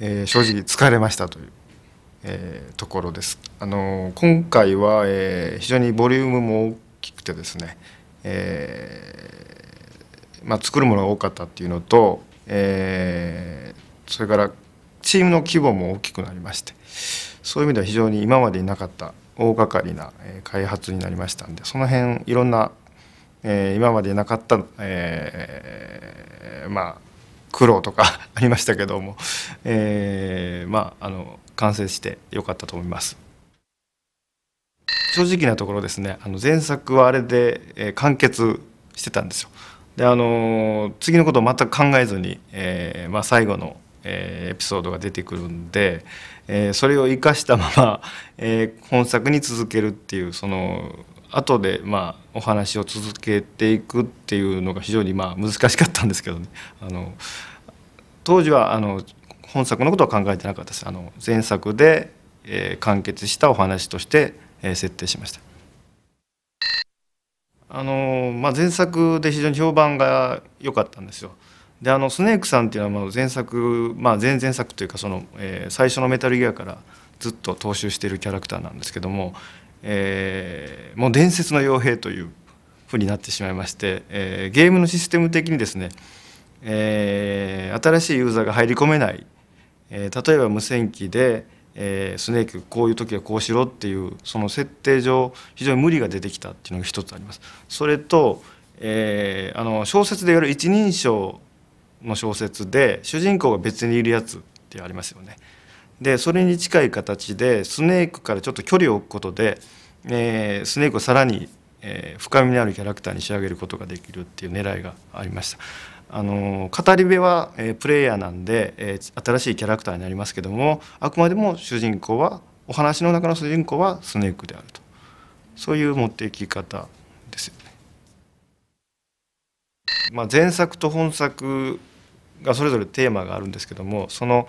えー、正直疲れましたという、えー、ところです。あの今回は、えー、非常にボリュームも大きくてですね、えーまあ、作るものが多かったっていうのと、えー、それからチームの規模も大きくなりましてそういう意味では非常に今までになかった大掛かりな開発になりましたんでその辺いろんな、えー、今までなかった、えー、まあ苦労とか ありましたけども、えー、まああの完成してよかったと思います。正直なところですねあの前作はあれで、え完結してたんですよ。であの次のことを全く考えずに、えーまあ、最後の、えー、エピソードが出てくるんで、えー、それを生かしたまま、えー、本作に続けるっていうその後でまあお話を続けていくっていうのが非常にまあ難しかったんですけどねあの当時はあの本作のことは考えてなかったですあの前作で、えー、完結したお話として、えー、設定しました。あのまあ、前作で非常に評判が良かったんですよ。であのスネークさんっていうのは前作、まあ、前々作というかその、えー、最初の「メタルギア」からずっと踏襲しているキャラクターなんですけどもえー、もう伝説の傭兵というふうになってしまいまして、えー、ゲームのシステム的にですね、えー、新しいユーザーが入り込めない、えー、例えば無線機で、えー、スネークこういう時はこうしろっていうその設定上非常に無理が出てきたっていうのが一つあります。それと、えー、あの小説でやる一人称の小説で主人公が別にいるやつってありますよね。でそれに近い形でスネークからちょっと距離を置くことで、えー、スネークをさらに、えー、深みのあるキャラクターに仕上げることができるっていう狙いがありました。あの語り部は、えー、プレイヤーなんで、えー、新しいキャラクターになりますけどもあくまでも主人公はお話の中の主人公はスネークであるとそういう持っていき方ですよね。まあ、前作と本作がそれぞれテーマがあるんですけどもその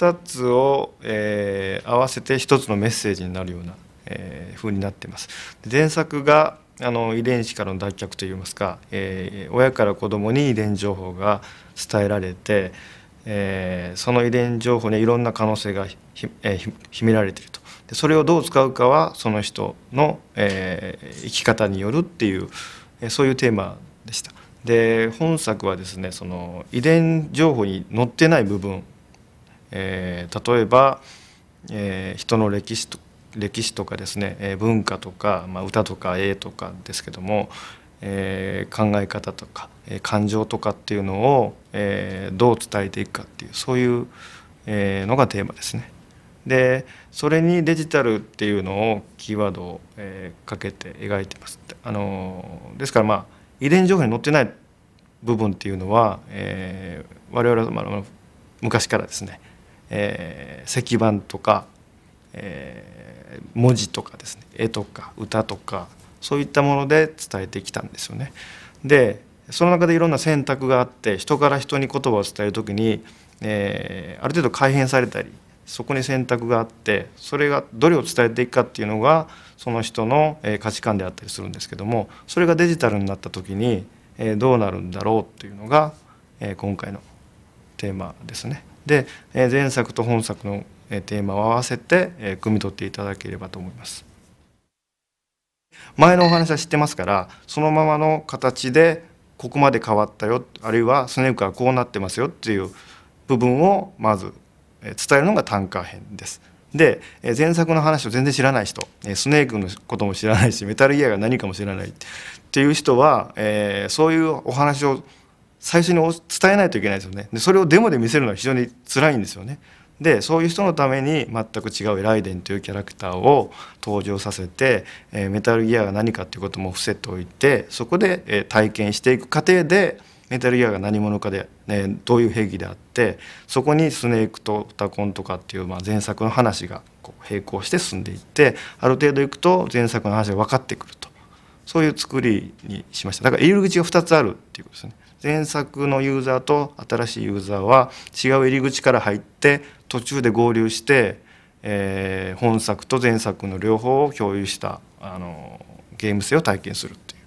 2つを、えー、合わせて1つのメッセージになるような、えー、風になっています。前作があの遺伝子からの脱却といいますか、えー、親から子供に遺伝情報が伝えられて、えー、その遺伝情報にいろんな可能性がえー、秘められているとでそれをどう使うかはその人の、えー、生き方によるっていう、えそういうテーマでした。で本作はですねその遺伝情報に載ってない部分えー、例えば、えー、人の歴史と歴史とかですね、えー、文化とか、まあ、歌とか絵とかですけども、えー、考え方とか、えー、感情とかっていうのを、えー、どう伝えていくかっていうそういう、えー、のがテーマですね。でそれにデジタルっていうのをキーワードを、えー、かけて描いてます。あのですからまあ遺伝情報に載ってない部分っていうのは、えー、我々は昔からですねえー、石板とか、えー、文字とかですね絵とか歌とかそういったもので伝えてきたんですよね。でその中でいろんな選択があって人から人に言葉を伝える時に、えー、ある程度改変されたりそこに選択があってそれがどれを伝えていくかっていうのがその人の価値観であったりするんですけどもそれがデジタルになった時にどうなるんだろうっていうのが今回のテーマですね。で、えー、前作と本作の、えー、テーマを合わせて、えー、汲み取っていただければと思います。前のお話は知ってますからそのままの形でここまで変わったよあるいはスネークはこうなってますよっていう部分をまず伝えるのが短歌編です。で前作の話を全然知らない人スネークのことも知らないしメタルギアが何かも知らないっていう人は、えー、そういうお話を最初に伝えないといけないですよねでそれをデモで見せるのは非常に辛いんですよねでそういう人のために全く違うライデンというキャラクターを登場させて、えー、メタルギアが何かっていうことも伏せておいてそこで、えー、体験していく過程でメタルギアが何者かで、ね、どういう兵器であってそこにスネークとオタコンとかっていう、まあ、前作の話がこう並行して進んでいってある程度いくと前作の話が分かってくるとそういう作りにしましただから入り口が2つあるっていうことですね。前作のユーザーと新しいユーザーは違う入り口から入って途中で合流して、えー、本作と前作の両方を共有したあのゲーム性を体験するっていう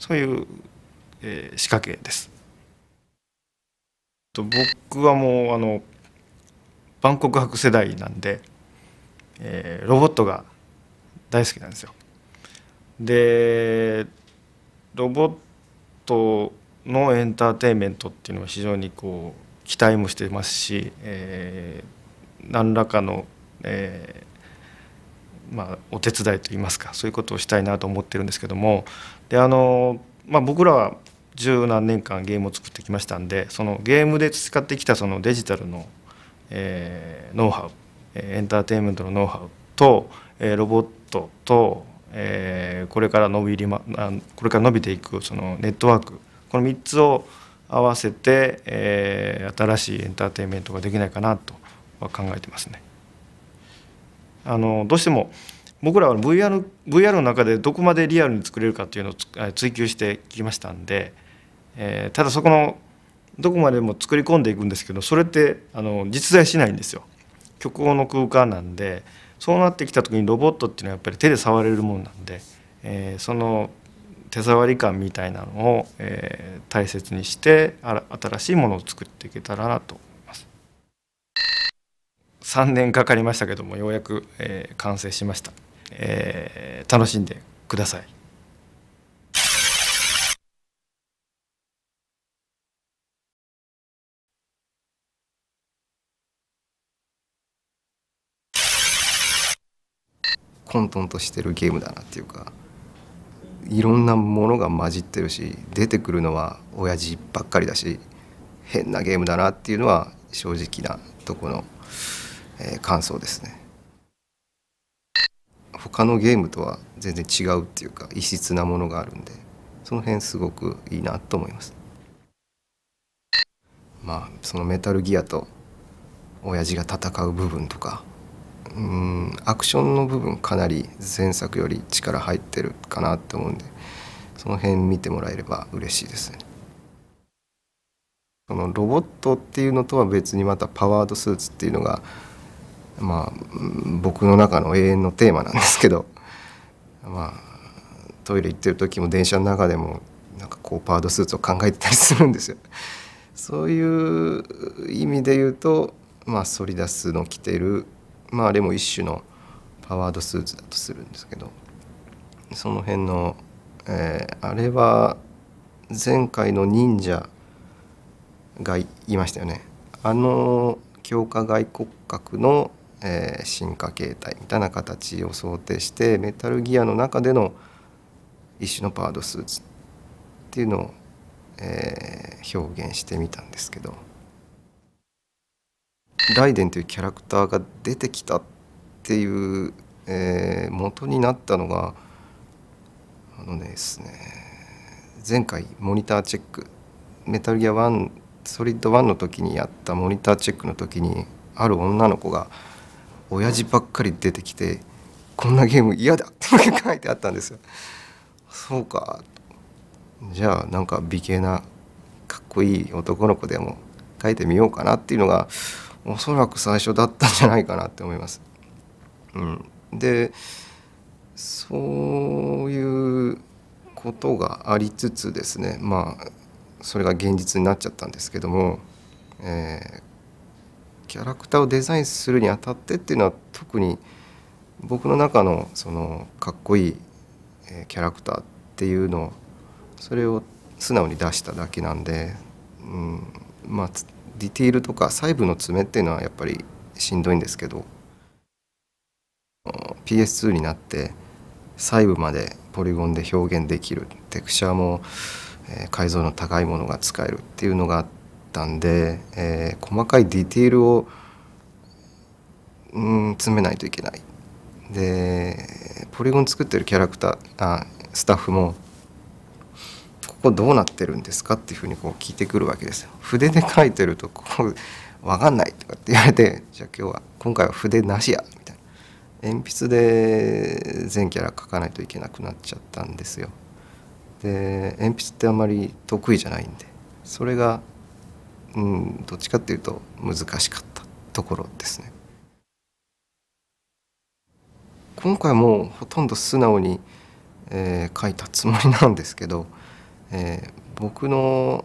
そういう、えー、仕掛けです。と僕はもうあの万国博世代なんで、えー、ロボットが大好きなんですよ。でロボットのエンターテインメントっていうのは非常にこう期待もしてますし、えー、何らかの、えー、まあ、お手伝いといいますかそういうことをしたいなと思ってるんですけどもであの、まあ、僕らは十何年間ゲームを作ってきましたんでそのゲームで培ってきたそのデジタルの、えー、ノウハウエンターテインメントのノウハウと、えロボットと、えこれから伸びこれから伸びていくそのネットワークこの3つを合わせて、えー、新しいエンターテインメントができないかなとは考えてますね。あのどうしても僕らは VR, VR の中でどこまでリアルに作れるかっていうのを追求してきましたんで、えー、ただそこのどこまでも作り込んでいくんですけどそれってあの実在しないんですよ虚構の空間なんでそうなってきた時にロボットっていうのはやっぱり手で触れるもんなんで、えー、その手触り感みたいなのを、えー、大切にして新しいものを作っていけたらなと思います3年かかりましたけどもようやく、えー、完成しました、えー、楽しんでください混沌としてるゲームだなっていうかいろんなものが混じってるし出てくるのは親父ばっかりだし変なゲームだなっていうのは正直なとこの、えー、感想ですね。他のゲームとは全然違うっていうか異質なものがあるんでその辺すごくいいなと思います。まあそのメタルギアと親父が戦う部分とかうんアクションの部分かなり前作より力入ってるかなって思うんでその辺見てもらえれば嬉しいですね。そのロボットっていうのとは別にまたパワードスーツっていうのがまあ僕の中の永遠のテーマなんですけど まあトイレ行ってる時も電車の中でもなんかこうパワードスーツを考えてたりするんですよ。そういう意味で言うと、まあ、ソリダスの着てるまああれも一種のパワードスーツだとするんですけどその辺の、えー、あれは前回の忍者がいましたよねあの強化外骨格の、えー、進化形態みたいな形を想定してメタルギアの中での一種のパワードスーツっていうのを、えー、表現してみたんですけど。ライデンというキャラクターが出てきたっていう、えー、元になったのがあのですね前回モニターチェックメタルギア1ソリッド1の時にやったモニターチェックの時にある女の子が親父ばっかり出てきて「こんなゲーム嫌だ」って書いてあったんですよ。そうかじゃあなんか美形なかっこいい男の子でも書いてみようかなっていうのがおそらく最初だったんじゃないかなって思います。うん、でそういうことがありつつですねまあそれが現実になっちゃったんですけども、えー、キャラクターをデザインするにあたってっていうのは特に僕の中のそのかっこいいキャラクターっていうのをそれを素直に出しただけなんで、うん、まあディティールとか細部の爪っていうのはやっぱりしんどいんですけど PS2 になって細部までポリゴンで表現できるテクスチャーも、え解像度の高いものが使えるっていうのがあったんで、えー、細かいディテールをうん詰めないといけない。でポリゴン作ってるキャラクターあスタッフもここどうなってるんですかっていうふうにこう聞いてくるわけですよ。筆で書いてるとこう分かんないとかって言われてじゃあ今日は今回は筆なしやみたいな鉛筆で全キャラ書かないといけなくなっちゃったんですよ。で鉛筆ってあんまり得意じゃないんでそれが、うん、どっちかっていうと難しかったところですね。今回もほとんど素直に、えー、書いたつもりなんですけどえー、僕の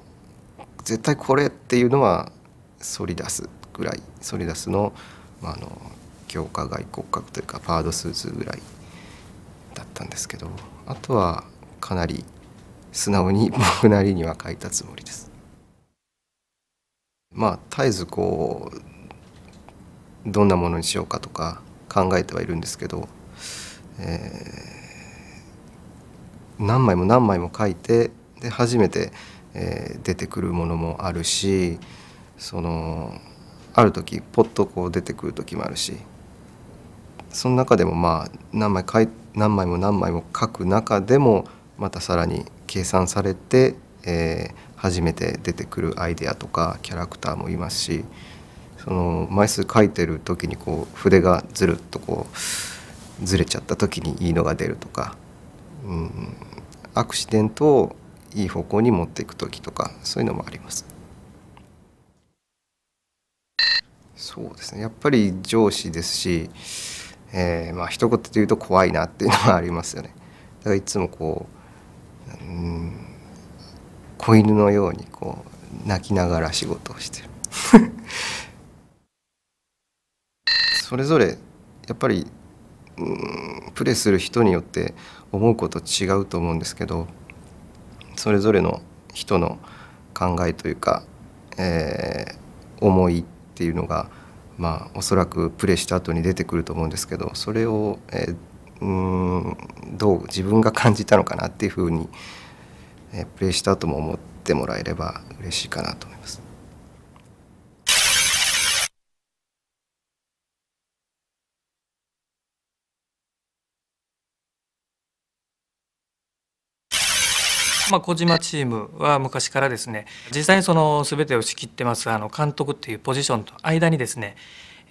絶対これっていうのはソリダスぐらいソリダスの,、まあ、あの強化外骨格というかパードスーツぐらいだったんですけどあとはかなり素直に僕なりには書いたつもりです。まあ絶えずこうどんなものにしようかとか考えてはいるんですけど、えー、何枚も何枚も書いてで初めて、えー、出てくるものもあるしそのある時ポッとこう出てくる時もあるしその中でもまあ何枚かい何枚も何枚も書く中でもまたさらに計算されて、えー、初めて出てくるアイデアとかキャラクターもいますしその枚数書いてる時にこう筆がずるっとこうずれちゃった時にいいのが出るとか、うん、アクシデントをいい方向に持っていく時とかそういうのもあります。そうですねやっぱり上司ですし、えー、まあ一言で言うと怖いなっていうのはありますよね。だからいつもこう、うん、子犬のようにこう泣きながら仕事をしてる。それぞれやっぱり、うん、プレーする人によって思うこと違うと思うんですけどそれぞれの人の考えというか、えー、思いっていうのが、まあ、おそらくプレーした後に出てくると思うんですけどそれを、えー、うんどう自分が感じたのかなっていうふうに、えー、プレーした後も思ってもらえれば嬉しいかなとまあ、小島チームは昔からですね実際にその全てを仕切ってますあの監督っていうポジションと間にですね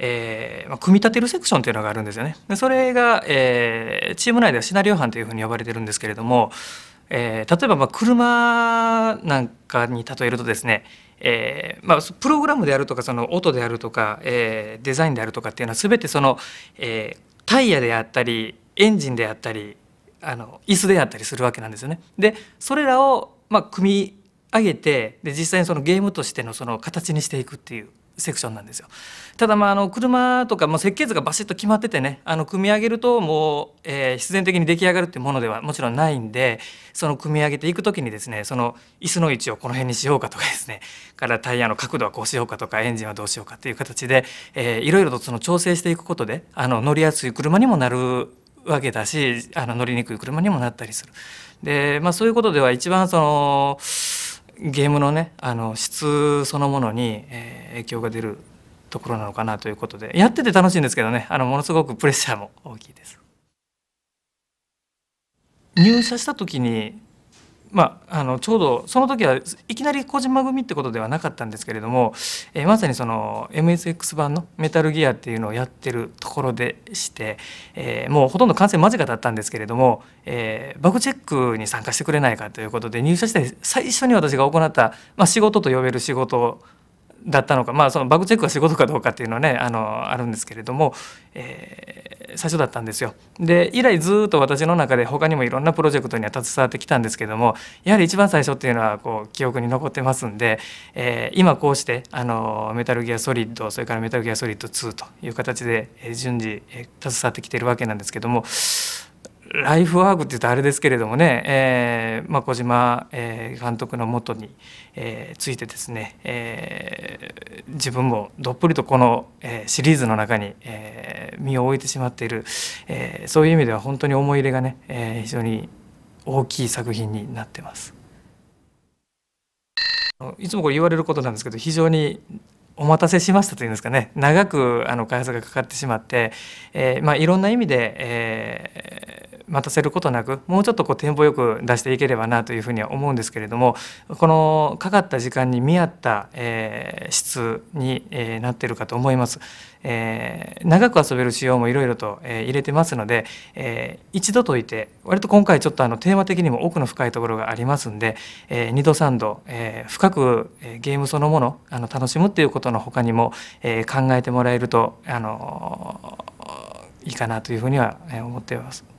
えーまあ、組み立てるセクションというのがあるんですよね。でそれが、えー、チーム内ではシナリオ班というふうに呼ばれてるんですけれども、えー、例えばまあ車なんかに例えるとですね、えーまあ、プログラムであるとかその音であるとか、えー、デザインであるとかっていうのは全てその、えー、タイヤであったりエンジンであったりあの椅子であったりするわけなんですよね。でそれらをまあ、組み上げてで実際にそのゲームとしてのその形にしていくっていうセクションなんですよ。ただまああの車とかも設計図がバシッと決まっててねあの組み上げるともう、えー、必然的に出来上がるっていうものではもちろんないんでその組み上げていく時にですねその椅子の位置をこの辺にしようかとかですねからタイヤの角度はこうしようかとかエンジンはどうしようかっていう形で、えいろいろとその調整していくことであの乗りやすい車にもなるわけだしあの乗りにくい車にもなったりする。でまあ、そういうことでは一番そのゲームのねあの質そのものに、えー、影響が出るところなのかなということでやってて楽しいんですけどねあのものすごくプレッシャーも大きいです。入社した時にまあ、あのちょうどその時はいきなり小島組ってことではなかったんですけれども、えー、まさにその MSX 版の「メタルギア」っていうのをやってるところでして、えー、もうほとんど完成間近だったんですけれども、えー、バグチェックに参加してくれないかということで入社して最初に私が行った、まあ、仕事と呼べる仕事だったのか、まあ、そのバグチェックが仕事かどうかっていうのはねあのあるんですけれども、えー、最初だったんですよ。で以来ずっと私の中で他にもいろんなプロジェクトには携わってきたんですけどもやはり一番最初っていうのはこう記憶に残ってますんで、えー、今こうしてあのメタルギアソリッドそれからメタルギアソリッド2という形で順次、え携わってきてるわけなんですけどもライフワークって言うとあれですけれどもね、えーまあ、小島、えー、監督のもとに、えー、ついてですね、えー、自分もどっぷりとこの、えー、シリーズの中に、えー、身を置いてしまっている、えー、そういう意味では本当に思い入れがね、えー、非常に大きい作品になってます。いつもこれ言われることなんですけど非常にお待たせしましたというんですかね長くあの開発がかかってしまって、えーまあ、いろんな意味で、えー、待たせることなくもうちょっとこうテンポよく出していければなというふうには思うんですけれどもこのかかった時間に見合った、えー、質に、えー、なってるかと思います。えー、長く遊べる仕様もいろいろと、えー、入れてますので、えー、一度といて割と今回ちょっとあのテーマ的にも奥の深いところがありますんで、えー、2度3度、えー、深く、えー、ゲームそのものあの楽しむっていうことの他にも、えー、考えてもらえるとあのいいかなというふうには思っています。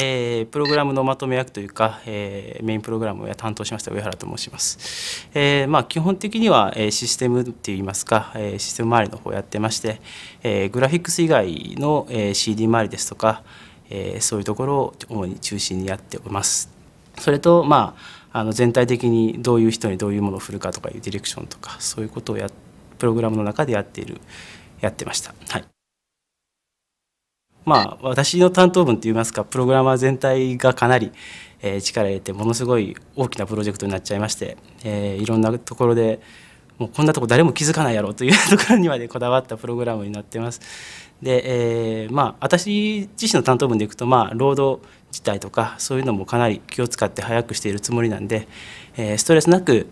えー、プログラムのまとめ役というか、えー、メインプログラムを担当しました上原と申します。えー、まあ、基本的には、えシステムっていいますか、えシステム周りの方をやってまして、えグラフィックス以外の、え CD 周りですとか、えそういうところを主に中心にやっております。それと、まあ、あの全体的にどういう人にどういうものを振るかとかいうディレクションとかそういうことをやプログラムの中でやっているやってました。はいまあ、私の担当分といいますかプログラマー全体がかなり、えー、力を入れてものすごい大きなプロジェクトになっちゃいまして、えー、いろんなところでもうこんなとこ誰も気づかないやろという ところにまでこだわったプログラムになってます。で、えー、まあ私自身の担当分でいくとまあ労働自体とかそういうのもかなり気を使って早くしているつもりなんで、えー、ストレスなく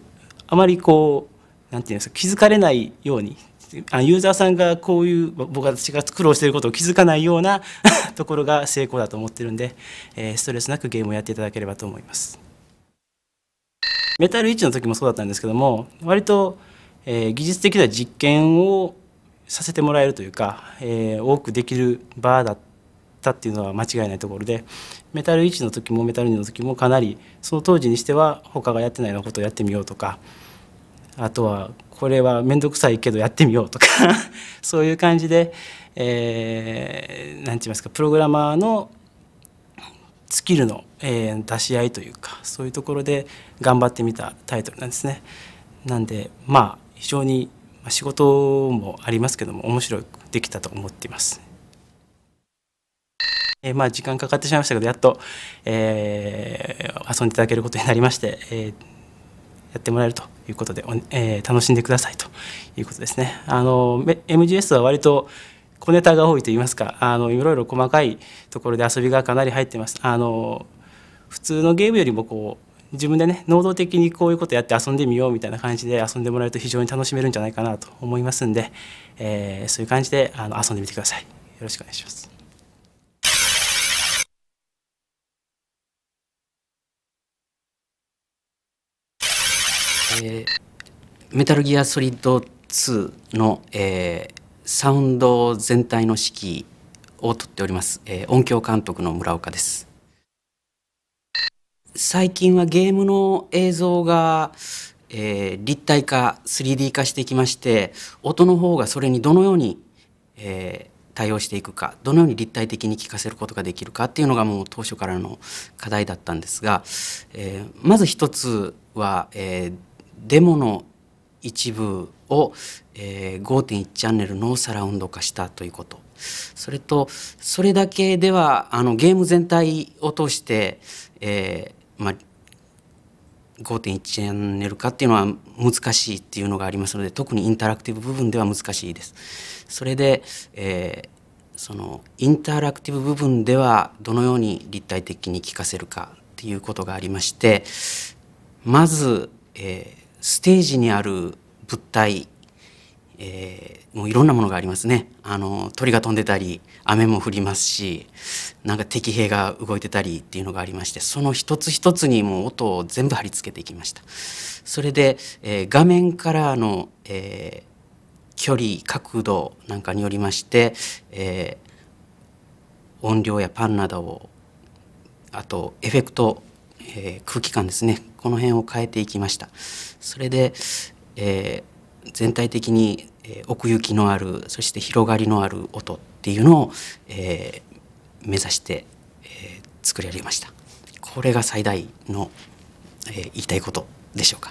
あまりこうなんていうんですか気づかれないようにあユーザーさんがこういう僕たちが苦労していることを気づかないような ところが成功だと思ってるんで、えー、ストレスなくゲームをやっていただければと思います。メタル1の時もそうだったんですけども割と、えー、技術的な実験をさせてもらえるというか、えー、多くできる場だったっていうのは間違いないところでメタル1の時もメタル2の時もかなりその当時にしては他がやってないようなことをやってみようとかあとはこれは面倒くさいけどやってみようとか そういう感じで何、えー、て言いますかプログラマーのスキルの、えー、出し合いというかそういうところで頑張ってみたタイトルなんですね。なんでまあ非常に仕事もありますけども面白くできたと思っています。えまあ時間かかってしまいましたけどやっと、えー、遊んでいただけることになりまして、えーやってもらえるということで、えー、楽しんでくださいということですね。あの MGS は割と小ネタが多いと言いますかあのいろいろ細かいところで遊びがかなり入ってます。あの普通のゲームよりもこう自分でね能動的にこういうことやって遊んでみようみたいな感じで遊んでもらえると非常に楽しめるんじゃないかなと思いますんで、えー、そういう感じであの遊んでみてください。よろしくお願いします。えメタルギアソリッド2の、えー、サウンド全体の指揮をとっております、えー、音響監督の村岡です最近はゲームの映像が、えー、立体化 3D 化してきまして音の方がそれにどのように、えー、対応していくかどのように立体的に聞かせることができるかっていうのがもう当初からの課題だったんですが、えー、まず一つは、えー、デモの一部を、えー、5.1チャンネルのサラウンド化したということそれとそれだけではあのゲーム全体を通して、えーまあ、5.1チャンネル化っていうのは難しいっていうのがありますので特にインタラクティブ部分では難しいです。それで、えー、そのインタラクティブ部分ではどのように立体的に聞かせるかっていうことがありましてまず、えー、ステージにある物体、えー、もういろんなものがありますねあの鳥が飛んでたり雨も降りますしなんか敵兵が動いてたりっていうのがありましてその一つ一つにもう音を全部貼り付けていきましたそれで、えー、画面からの、えー、距離角度なんかによりまして、え音量やパンなどをあとエフェクト、え空気感ですねこの辺を変えていきましたそれで、えー、全体的に奥行きのあるそして広がりのある音っていうのを、えー、目指して、えー、作り上げましたこれが最大の、えー、言いたいことでしょうか、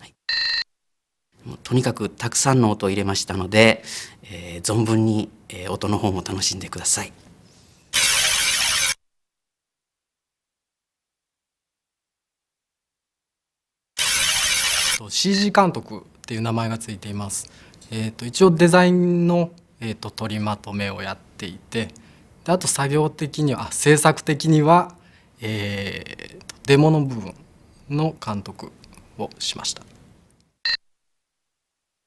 はい、もうとにかくたくさんの音を入れましたので、えー、存分に、え音の方も楽しんでください CG 監督っていう名前がついています。えー、と一応デザインの、えー、と取りまとめをやっていてであと作業的にはあ制作的には、えー、デモの部分の監督をしました。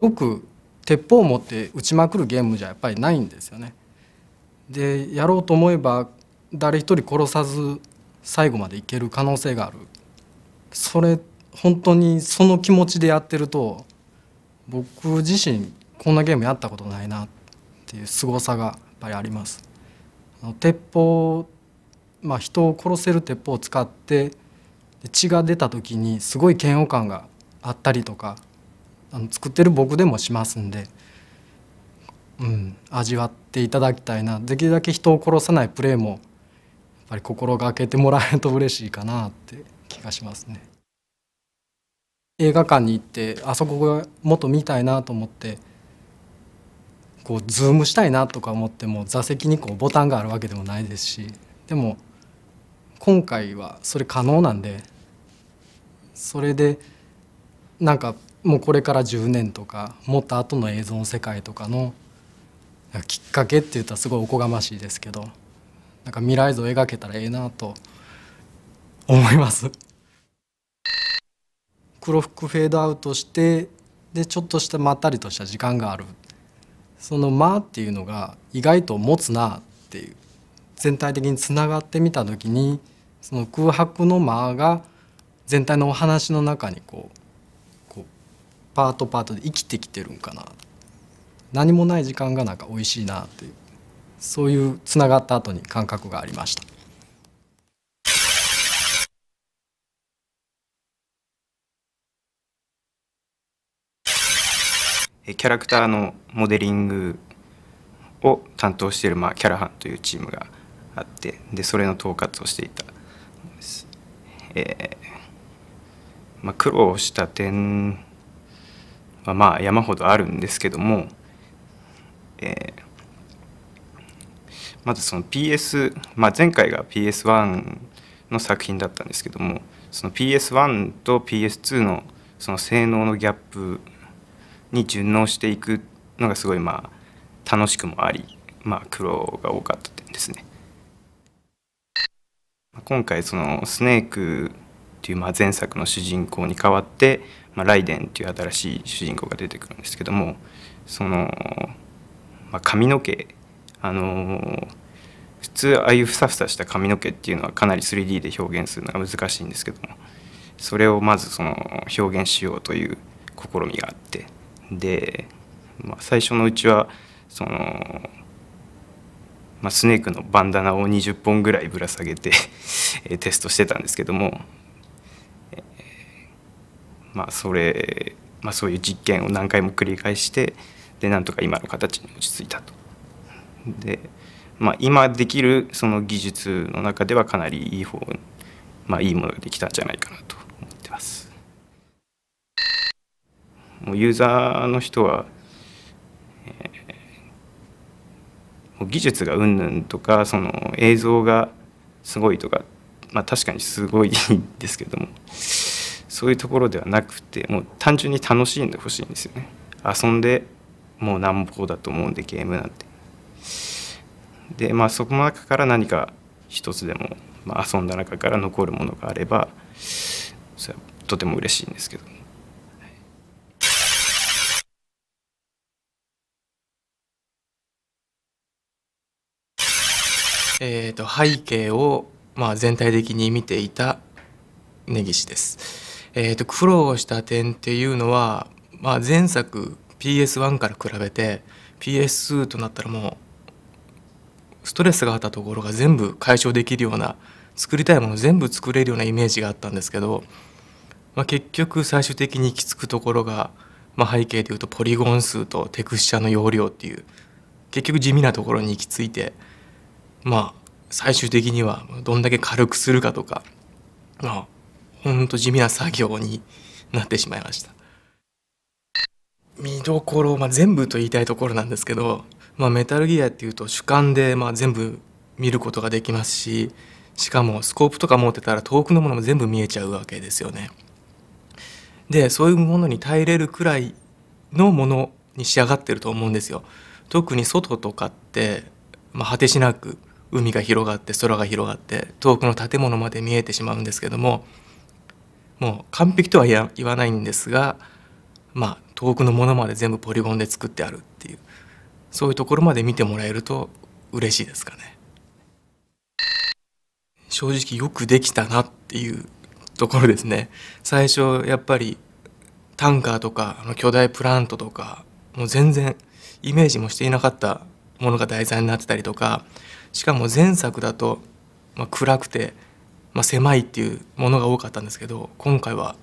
よく鉄砲を持って撃ちまくるゲームじゃやっぱりないんですよね。でやろうと思えば誰一人殺さず最後までいける可能性があるそれ本当にその気持ちでやってると僕自身こんなゲームやったことないなっていう凄さがやっぱりあります。鉄砲まあ、人を殺せる鉄砲を使って血が出た時にすごい嫌悪感があったりとかあの作ってる僕でもしますんで、うん、味わっていただきたいなできるだけ人を殺さないプレーもやっぱり心がけてもらえると嬉しいかなって気がしますね。映画館に行ってあそこがもっと見たいなと思ってこうズームしたいなとか思っても座席にこうボタンがあるわけでもないですしでも今回はそれ可能なんでそれでなんかもうこれから10年とかもっと後の映像の世界とかのきっかけって言ったらすごいおこがましいですけどなんか未来像描けたらええなと思います。黒服フェードアウトしてでちょっとしたまったりとした時間があるその「間」っていうのが意外と持つなっていう全体的につながってみた時にその空白の「間」が全体のお話の中にこうこうパートパートで生きてきてるんかな何もない時間がなんか美味しいなっていうそういうつながった後に感覚がありました。キャラクターのモデリングを担当している、まあ、キャラハンというチームがあってでそれの統括をしていたえー、まあ、苦労した点はまあ山ほどあるんですけども、えー、まずその PS、まあ、前回が PS1 の作品だったんですけどもその PS1 と PS2 のその性能のギャップに順応していくのがすごいまあ楽しくもあり、まあ、苦労が多かった点ですね。今回そのスネークっていうまあ前作の主人公に代わって、まあ、ライデンっていう新しい主人公が出てくるんですけどもその、まあ、髪の毛あの普通ああいうふさふさした髪の毛っていうのはかなり 3D で表現するのが難しいんですけどもそれをまずその表現しようという試みがあってで、まあ、最初のうちはその、まあ、スネークのバンダナを20本ぐらいぶら下げて テストしてたんですけども、えー、まあそれ、まあ、そういう実験を何回も繰り返してでなんとか今の形に落ち着いたと。でまあ、今できるその技術の中ではかなりいい方、まあ、いいものができたんじゃないかなともうユーザーの人は、えー、技術がうんぬんとかその映像がすごいとか、まあ、確かにすごいんですけどもそういうところではなくてもう単純に楽しんでほしいんですよね。遊んでもうなんぼだと思うんでゲームなんて。でまあそこの中から何か一つでも、まあ、遊んだ中から残るものがあればそれはとても嬉しいんですけど。えーと、背景を、まあ、全体的に見ていた根岸です。えーと、と苦労した点っていうのは、まあ、前作 PS1 から比べて PS2 となったらもうストレスがあったところが全部解消できるような作りたいもの全部作れるようなイメージがあったんですけど、まあ、結局最終的に行き着くところが、まあ、背景でいうとポリゴン数とテクスチャの容量っていう結局地味なところに行き着いて。まあ最終的にはどんだけ軽くするかとかまあほんと地味な作業になってしまいました見どころ、まあ、全部と言いたいところなんですけど、まあ、メタルギアっていうと主観でまあ全部見ることができますししかもスコープとか持ってたら遠くのものも全部見えちゃうわけですよね。でそういうものに耐えれるくらいのものに仕上がってると思うんですよ。特に外とかって、まあ、果てしなく海が広がって空が広がって遠くの建物まで見えてしまうんですけどももう完璧とは言わないんですがまあ遠くのものまで全部ポリゴンで作ってあるっていうそういうところまで見てもらえると嬉しいですかね。正直よくできたなっていうところですね。最初やっぱりタンカーとかあの巨大プラントとかもう全然イメージもしていなかったものが題材になってたりとかしかも前作だと、まあ、暗くて、まあ、狭いっていうものが多かったんですけど今回は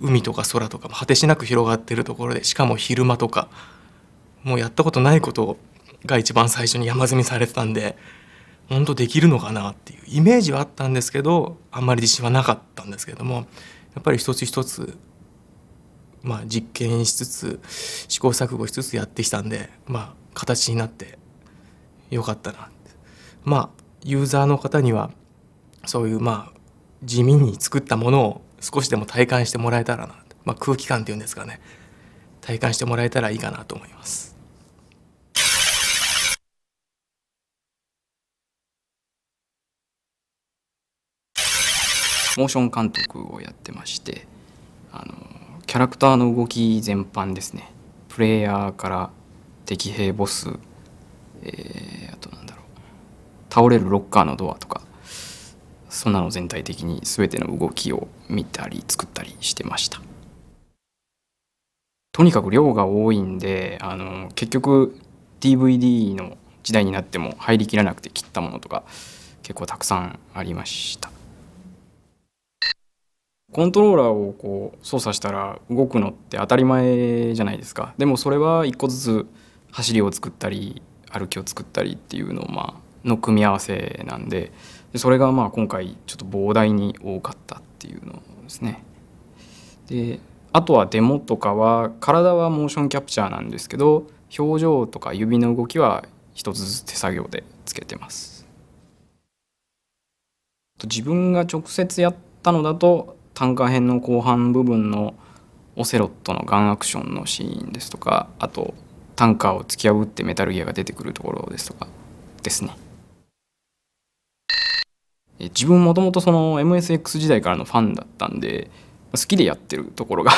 海とか空とか果てしなく広がってるところでしかも昼間とかもうやったことないことが一番最初に山積みされてたんで本当できるのかなっていうイメージはあったんですけどあんまり自信はなかったんですけどもやっぱり一つ一つ、まあ、実験しつつ試行錯誤しつつやってきたんで、まあ、形になって良かったなまあユーザーの方にはそういうまあ地味に作ったものを少しでも体感してもらえたらな、まあ、空気感っていうんですかね体感してもらえたらいいかなと思います。モーション監督をやってましてあのキャラクターの動き全般ですねプレイヤーから敵兵ボスえー、あとなんだろう倒れるロッカーのドアとかそんなの全体的に全ての動きを見たり作ったりしてましたとにかく量が多いんであの結局 DVD の時代になっても入りきらなくて切ったものとか結構たくさんありましたコントローラーをこう操作したら動くのって当たり前じゃないですかでもそれは一個ずつ走りを作ったり歩きを作ったりっていうのを、まあの組み合わせなんででそれがまあ今回ちょっと膨大に多かったっていうのですね。であとはデモとかは体はモーションキャプチャーなんですけど表情とか指の動きは一つずつ手作業でつけてます。自分が直接やったのだと単価編の後半部分のオセロットのガンアクションのシーンですとかあとカーを突き破ってメタルギアが出てくるところですとかですね。自分もともとその MSX 時代からのファンだったんで好きでやってるところが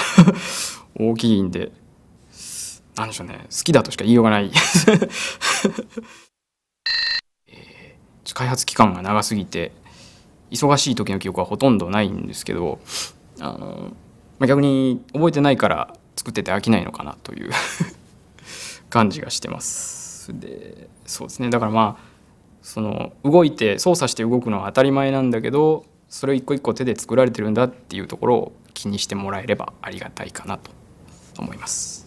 大きいんで何でしょうね好きだとしか言いようがないえ開発期間が長すぎて忙しい時の記憶はほとんどないんですけどあの、ま逆に覚えてないから作ってて飽きないのかなという感じがしてます。でそうですねだからまあその動いて操作して動くのは当たり前なんだけどそれを一個一個手で作られてるんだっていうところを気にしてもらえればありがたいかなと思います。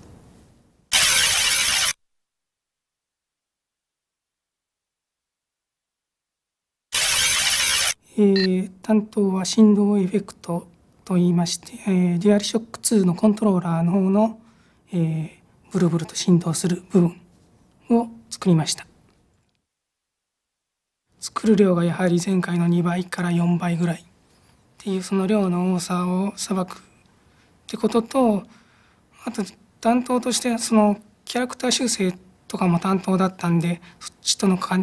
えー、担当は振動エフェクトといいまして、えー、デュアルショック2のコントローラーの方の、えー、ブルブルと振動する部分を作りました作る量がやはり前回の2倍から4倍ぐらいっていうその量の多さをさばくってこととあと担当としてそのキャラクター修正とかも担当だったんでそっちとのか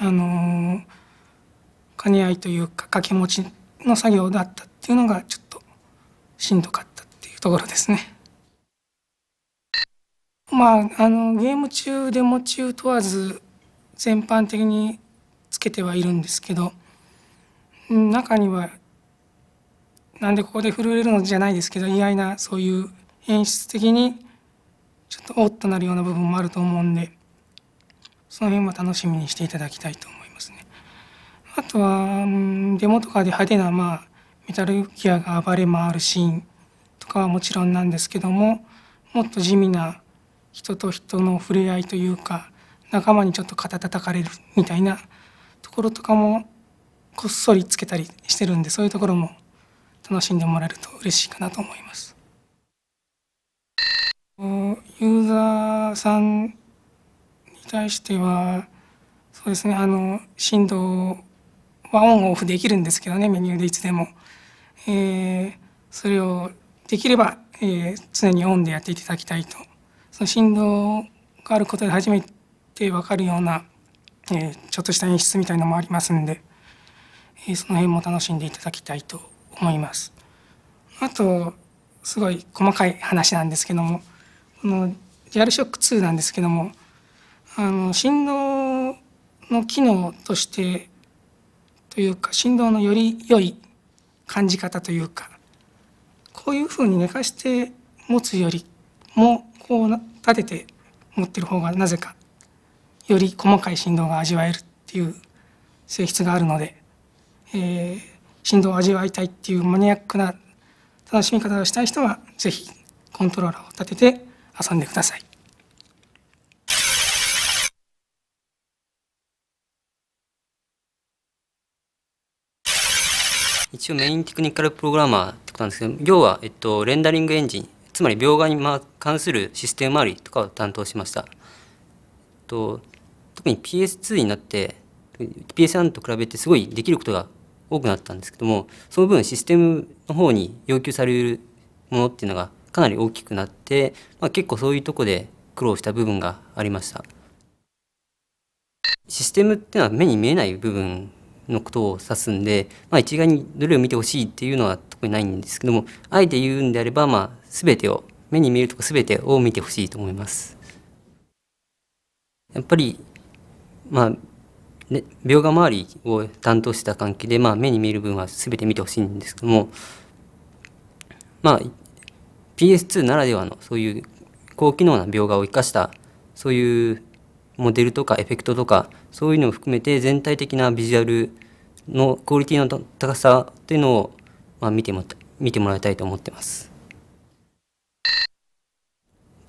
あの兼ね合いというか掛け持ちの作業だったっていうのがちょっとしんどかったっていうところですね。まあ、あのゲーム中でも中問わず全般的につけてはいるんですけど中にはなんでここで震えるのじゃないですけど意外なそういう演出的にちょっとおっとなるような部分もあると思うんでその辺も楽しみにしていただきたいと思いますね。あとはデモとかで派手な、まあ、メタルギアが暴れ回るシーンとかはもちろんなんですけどももっと地味な人と人の触れ合いというか仲間にちょっと肩叩かれるみたいなところとかもこっそりつけたりしてるんでそういうところも楽しんでもらえると嬉しいかなと思います。ユーザーさんに対してはそうですねあの振動はオンオフできるんですけどねメニューでいつでも。えー、それをできれば、えー、常にオンでやっていただきたいとその振動があることで初めて分かるような、えー、ちょっとした演出みたいのもありますんで、えー、その辺も楽しんでいただきたいと思います。あとすごい細かい話なんですけどもこの JR ショック2なんですけどもあの振動の機能としてというか振動のより良い感じ方というかこういうふうに寝かして持つよりもこう立てて持ってる方がなぜかより細かい振動が味わえるっていう性質があるので、えー、振動を味わいたいっていうマニアックな楽しみ方をしたい人は是非コントローラーを立てて遊んでください。一応メインテクニカルプログラマーってことなんですけど要は、えっと、レンダリングエンジンつまり描画に関するシステム周りとかを担当しました。と特に PS2 になって PS1 と比べてすごいできることが多くなったんですけどもその分システムの方に要求されるものっていうのがかなり大きくなって、まあ、結構そういうとこで苦労した部分がありました。システムっていうのは目に見えない部分のことを指すんで、まあ、一概にどれを見てほしいっていうのは特にないんですけどもあえて言うんであれば、まあ、全てを目に見えるとこ全てを見てほしいと思います。やっぱり、まあね、描画周りを担当した関係で、まあ、目に見える分は全て見てほしいんですけども、まあ、PS2 ならではのそういう高機能な描画を生かしたそういうモデルとかエフェクトとかそういうのを含めて全体的なビジュアルのクオリティの高さというのを、まあ、見ても見てもらいたいと思ってます。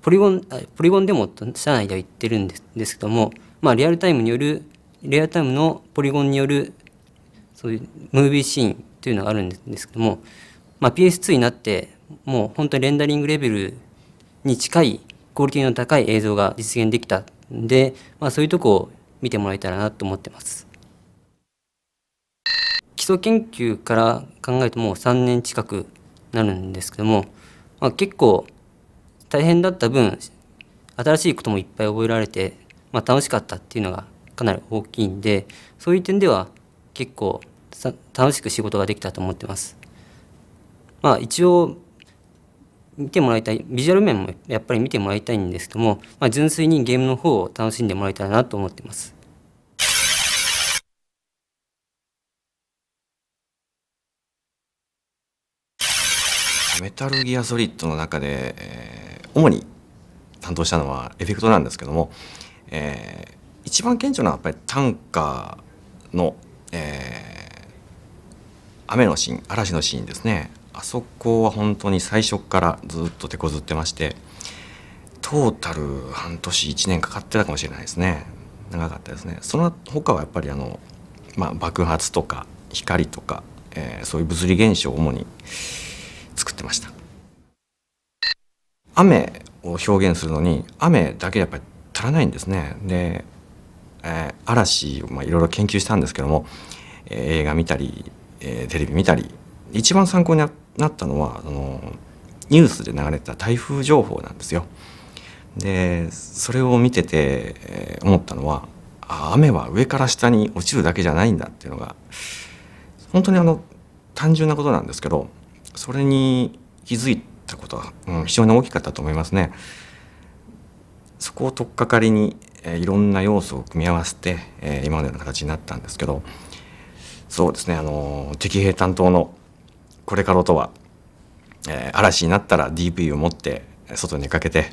ポリゴンポリゴンでも社内では言ってるんですですけども、まあ、リアルタイムによるリアルタイムのポリゴンによるそういうムービーシーンというのがあるんですけども、まあ、PS2 になってもう本当にレンダリングレベルに近いクオリティの高い映像が実現できたんで、まあ、そういうとこを見てもらえたらなと思ってます。基礎研究から考えてもう3年近くなるんですけども、まあ、結構大変だった分新しいこともいっぱい覚えられて、まあ、楽しかったっていうのがかなり大きいんでそういう点では結構楽しく仕事ができたと思ってます。まあ、一応見てもらいたいビジュアル面もやっぱり見てもらいたいんですけども、まあ、純粋にゲームの方を楽しんでもらいたいなと思ってます。メタルギアソリッドの中で、えー、主に担当したのはエフェクトなんですけども、えー、一番顕著なのはやっぱり短歌の、えー、雨のシーン嵐のシーンですねあそこは本当に最初からずっと手こずってましてトータル半年1年かかってたかもしれないですね長かったですねその他はやっぱりあの、まあ、爆発とか光とか、えー、そういう物理現象を主に作ってました雨を表現するのに雨だけやっぱり足らないんですねで、えー、嵐をいろいろ研究したんですけども、えー、映画見たり、えー、テレビ見たり一番参考になったなったのはあのニュースで流れた台風情報なんですよ。でそれを見てて、え思ったのはあ雨は上から下に落ちるだけじゃないんだっていうのが本当にあの単純なことなんですけどそれに気づいたことは、うん、非常に大きかったと思いますね。そこを取っかかりに、えいろんな要素を組み合わせて、えー、今までの形になったんですけどそうですねあの敵兵担当のこれからとは、えー、嵐になったら DV を持って外に出かけて、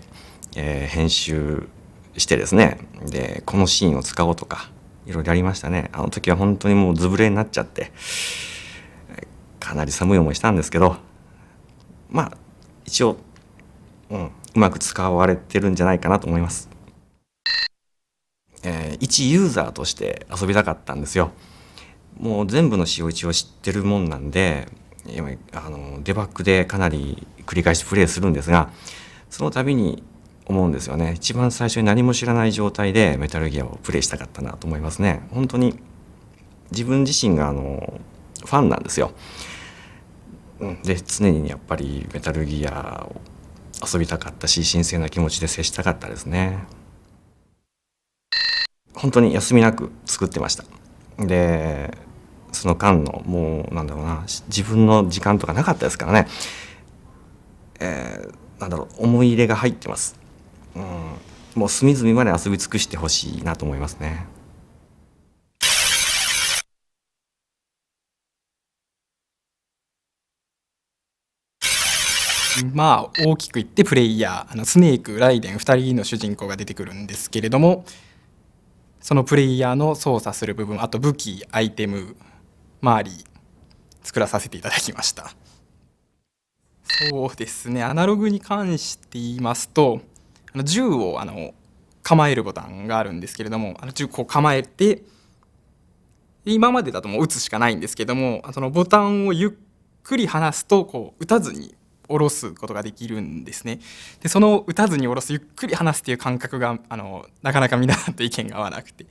えー、編集してですねでこのシーンを使おうとかいろいろありましたねあの時は本当にもうズブレになっちゃってかなり寒い思いしたんですけどまあ一応、うん、うまく使われてるんじゃないかなと思います。えー、一ユーザーとして遊びたかったんですよ。もう全部の仕様一を知ってるもんなんであのデバッグでかなり繰り返しプレイするんですがその度に思うんですよね一番最初に何も知らない状態でメタルギアをプレイしたかったなと思いますね本当に自分自身があのファンなんですよで常にやっぱりメタルギアを遊びたかったし神聖な気持ちで接したかったですね本当に休みなく作ってましたでその間のもうなんだろうな自分の時間とかなかったですからね、えー、なんだろう思い入れが入ってます、うん、もう隅々まで遊び尽くしてほしいなと思いますね。まあ大きく言ってプレイヤーあのスネークライデン2人の主人公が出てくるんですけれどもそのプレイヤーの操作する部分あと武器アイテム回り作らさせていただきましたそうですねアナログに関して言いますとあの銃をあの構えるボタンがあるんですけれどもあの銃こう構えて今までだともう打つしかないんですけどもそのボタンをゆっくり離すとこう打たずに下ろすことができるんですねでその打たずに下ろすゆっくり離すっていう感覚があのなかなか皆さんと意見が合わなくて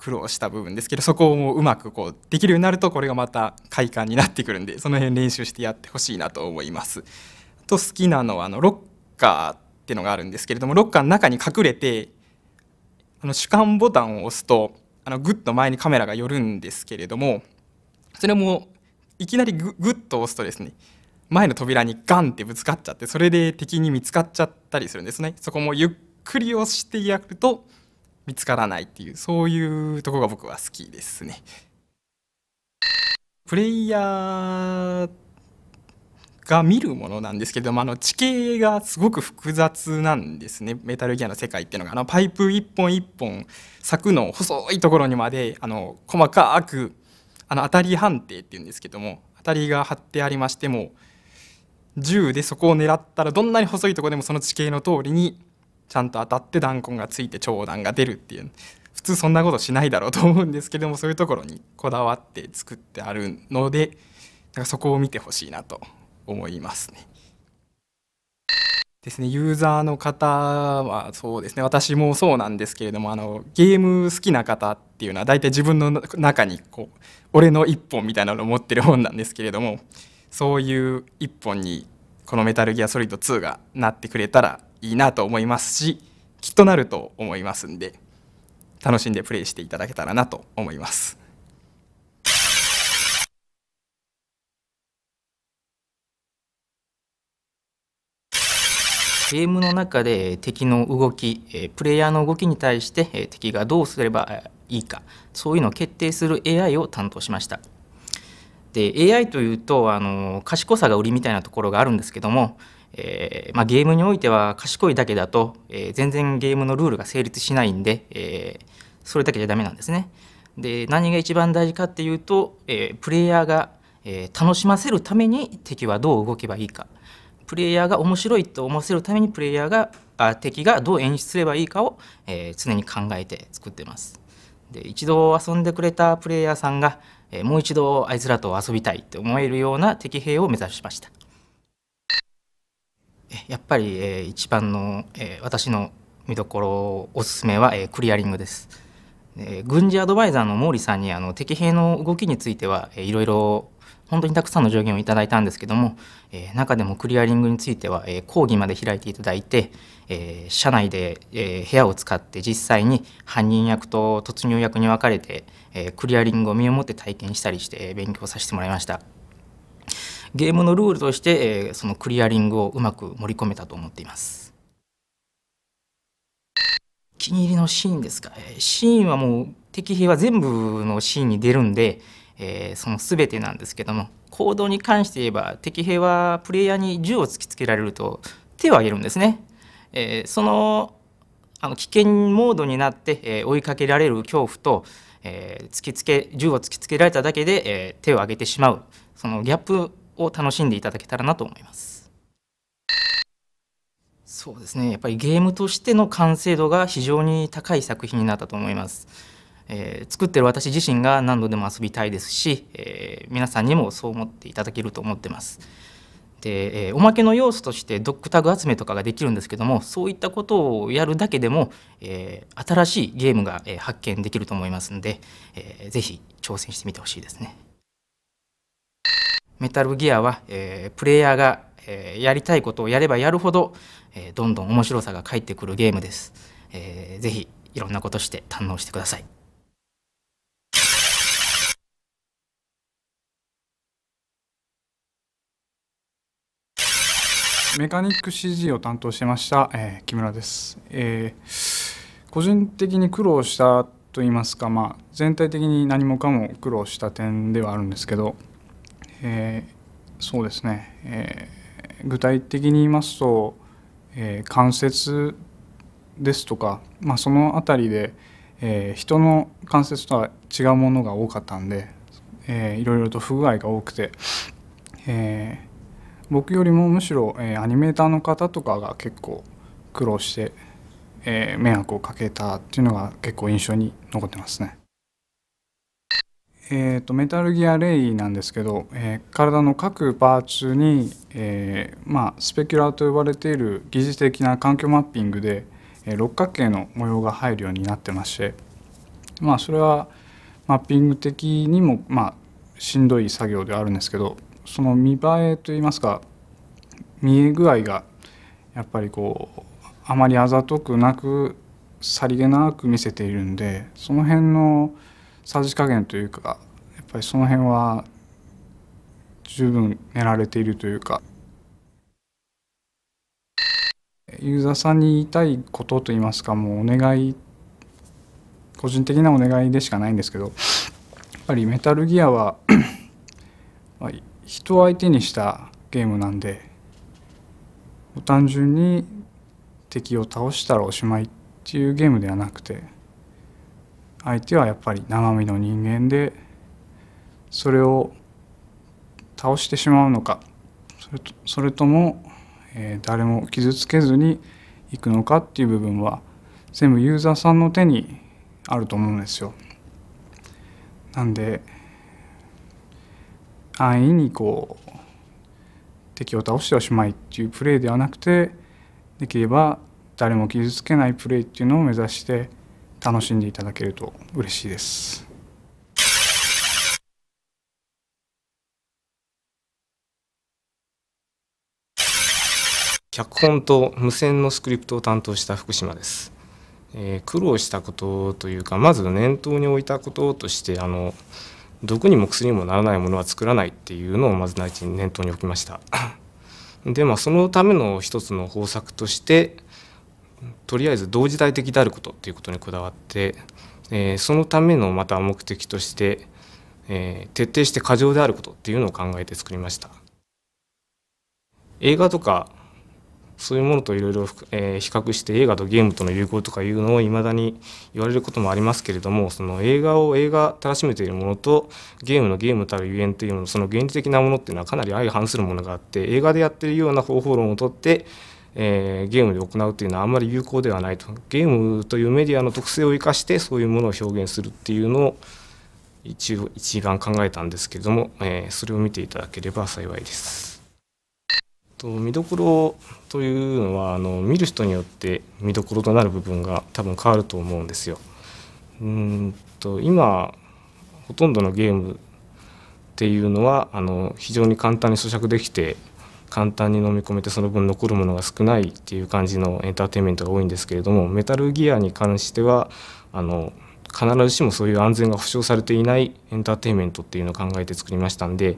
苦労した部分ですけどそこをもううまくこうできるようになるとこれがまた快感になってくるんでその辺練習してやってほしいなと思います。と好きなのはあのロッカーっていうのがあるんですけれどもロッカーの中に隠れてあの主観ボタンを押すとあのグッと前にカメラが寄るんですけれどもそれもいきなりグッと押すとですね前の扉にガンってぶつかっちゃってそれで敵に見つかっちゃったりするんですね。そこもゆっくり押してやると見つからないっていうそういうとこが僕は好きですね。プレイヤーが見るものなんですけどもあの地形がすごく複雑なんですねメタルギアの世界っていうのがあのパイプ一本一本柵の細いところにまであの細かくあの当たり判定っていうんですけども当たりが張ってありましても銃でそこを狙ったらどんなに細いとこでもその地形の通りにちゃんと当たって弾痕がついて長弾が出るっていう普通そんなことしないだろうと思うんですけどもそういうところにこだわって作ってあるのでだからそこを見てほしいなと思いますね。ですね、ユーザーの方はそうですね私もそうなんですけれどもあのゲーム好きな方っていうのは大体自分の中にこう俺の一本みたいなのを持ってる本なんですけれどもそういう一本にこの「メタルギアソリッド2」がなってくれたらいいなと思いますしきっとなると思いますんで楽しんでプレイしていただけたらなと思います。ゲームの中で敵の動きプレイヤーの動きに対して敵がどうすればいいかそういうのを決定する AI を担当しましたで AI というとあの賢さが売りみたいなところがあるんですけどもえー、まあ、ゲームにおいては賢いだけだと、えー、全然ゲームのルールが成立しないんで、えー、それだけじゃダメなんですね。で何が一番大事かっていうと、えプレイヤーが、え楽しませるために敵はどう動けばいいかプレイヤーが面白いと思わせるためにプレイヤーがあ敵がどう演出すればいいかを、え常に考えて作ってます。で一度遊んでくれたプレイヤーさんが、えもう一度あいつらと遊びたいって思えるような敵兵を目指しました。やっぱり、えー、一番の、えー、私の見どころおすすめは、えー、クリアリングです、えー、軍事アドバイザーの毛利さんにあの敵兵の動きについては、えー、いろいろ本当にたくさんの助言をいただいたんですけども、えー、中でもクリアリングについては、えー、講義まで開いていただいて、えー、社内で、えー、部屋を使って実際に犯人役と突入役に分かれて、えー、クリアリングを身をもって体験したりして勉強させてもらいました。ゲームのルールとして、えー、そのクリアリングをうまく盛り込めたと思っています。気に入りのシーンですか、えー、シーンはもう敵兵は全部のシーンに出るんで、えー、その全てなんですけども行動に関して言えば敵兵はプレイヤーに銃を突きつけられると手を挙げるんですね。えー、そのあの危険モードになって、えー、追いかけられる恐怖と、えー、突きつけ銃を突きつけられただけで、え手を挙げてしまうそのギャップを楽しんでいただけたらなと思います。そうですねやっぱりゲームとしての完成度が非常に高い作品になったと思います。えー、作ってる私自身が何度でも遊びたいですし、えー、皆さんにもそう思っていただけると思ってます。で、えおまけの要素としてドッグタグ集めとかができるんですけどもそういったことをやるだけでも、えー、新しいゲームが、え発見できると思いますので、えー、ぜひ挑戦してみてほしいですね。メタルギアは、えー、プレイヤーが、えー、やりたいことをやればやるほど、えー、どんどん面白さが返ってくるゲームです、えー、ぜひいろんなことして堪能してくださいメカニック CG を担当してました、えー、木村です、えー、個人的に苦労したと言いますか、まあ、全体的に何もかも苦労した点ではあるんですけどえー、そうですね、えー、具体的に言いますと、えー、関節ですとか、まあ、その辺りで、え人の関節とは違うものが多かったんで、えー、いろいろと不具合が多くて、え僕よりもむしろ、えアニメーターの方とかが結構苦労して、え迷惑をかけたっていうのが結構印象に残ってますね。えーと、メタルギアレイなんですけど、えー、体の各パーツに、えー、まあ、スペキュラーと呼ばれている疑似的な環境マッピングで、えー、六角形の模様が入るようになってまして、まあ、それはマッピング的にも、まあ、しんどい作業ではあるんですけどその見栄えといいますか見え具合がやっぱりこうあまりあざとくなくさりげなく見せているんでその辺の。さじ加減というかやっぱりその辺は十分練られているというかユーザーさんに言いたいことといいますかもうお願い個人的なお願いでしかないんですけどやっぱりメタルギアは 人を相手にしたゲームなんで単純に敵を倒したらおしまいっていうゲームではなくて。相手はやっぱり生身の人間でそれを倒してしまうのかそれとそれとも、えー、誰も傷つけずにいくのかっていう部分は全部ユーザーさんの手にあると思うんですよ。なんで安易にこう敵を倒しておしまいっていうプレーではなくてできれば誰も傷つけないプレーっていうのを目指して楽しんでいただけると嬉しいです。脚本と無線のスクリプトを担当した福島です。えー、苦労したことというかまず念頭に置いたこととしてあの毒にも薬にもならないものは作らないっていうのをまず第一に念頭に置きました。でまあそのための一つの方策としてとりあえず同時代的であることっていうことにこだわって、えー、そのためのまた目的として、えー、徹底して過剰であることっていうのを考えて作りました映画とかそういうものといろいろ比較して映画とゲームとの融合とかいうのをいまだに言われることもありますけれどもその映画を映画たらしめているものとゲームのゲームたるゆえんというのその原理的なものっていうのはかなり相反するものがあって映画でやってるような方法論をとってえー、ゲームで行うというのはあんまり有効ではないとゲームというメディアの特性を生かしてそういうものを表現するっていうのを一応一番考えたんですけれども、えー、それを見ていただければ幸いです。と見どころというのはあの見る人によって見どころとなる部分が多分変わると思うんですよ。うんと今ほとんどのゲームっていうのはあの非常に簡単に咀嚼できて簡単に飲み込めてその分残るものが少ないっていう感じのエンターテインメントが多いんですけれどもメタルギアに関してはあの必ずしもそういう安全が保障されていないエンターテインメントっていうのを考えて作りましたんで、